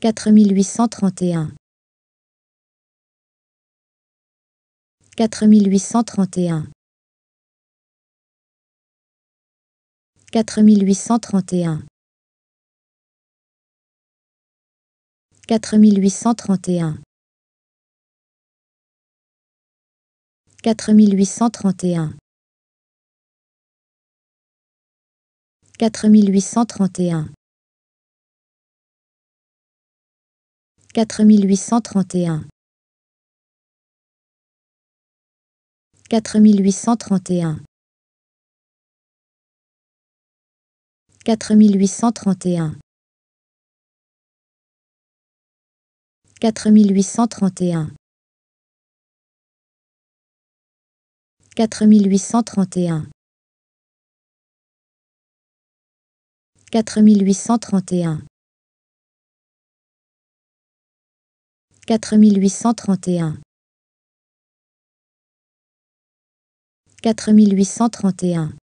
4831 4831 4831 4831 4831 4831 4831 4831 4831 4831 4831 4831 4831 4831